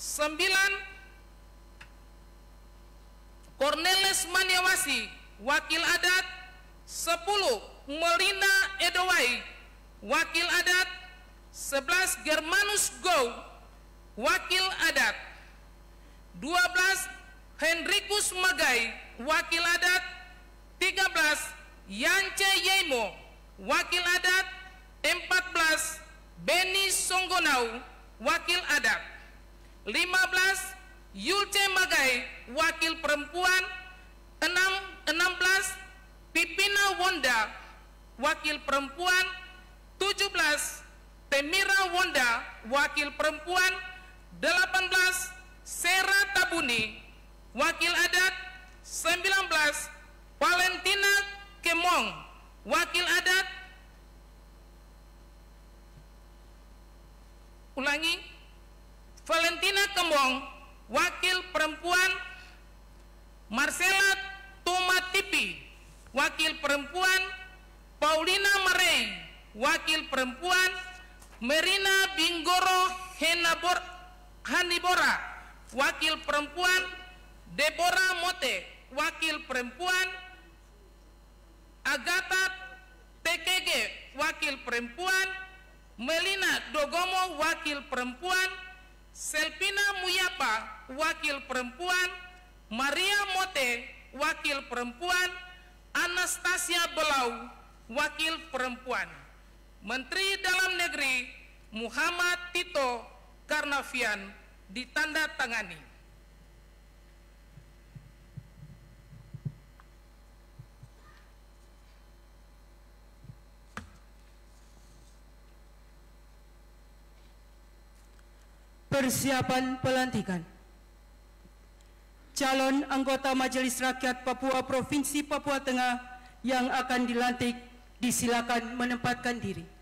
9 Cornelis Maniawasi wakil adat 10 Melina Edowai wakil adat 11 Germanus Go wakil adat 12 Henrikus Magai wakil adat 13 Yance Yemo wakil adat 14 Beni Songgonau wakil adat 15 Yulce Magai wakil perempuan 6 16 Pipina Wonda wakil perempuan 17 Temira Wonda wakil perempuan 18 Sera Tabuni wakil adat 19 Valentina Kemong wakil adat ulangi Valentina Kembong, Wakil Perempuan Marcela Tumatipi, Wakil Perempuan Paulina Mareng, Wakil Perempuan Merina Binggoro Henabor Hanibora, Wakil Perempuan Deborah Mote, Wakil Perempuan Agatha TKG, Wakil Perempuan Melina Dogomo, Wakil Perempuan Selvina Muyapa, wakil perempuan, Maria Mote, wakil perempuan, Anastasia Belau, wakil perempuan. Menteri Dalam Negeri Muhammad Tito Karnavian ditandatangani. Persiapan pelantikan. Calon anggota Majelis Rakyat Papua Provinsi Papua Tengah yang akan dilantik disilakan menempatkan diri.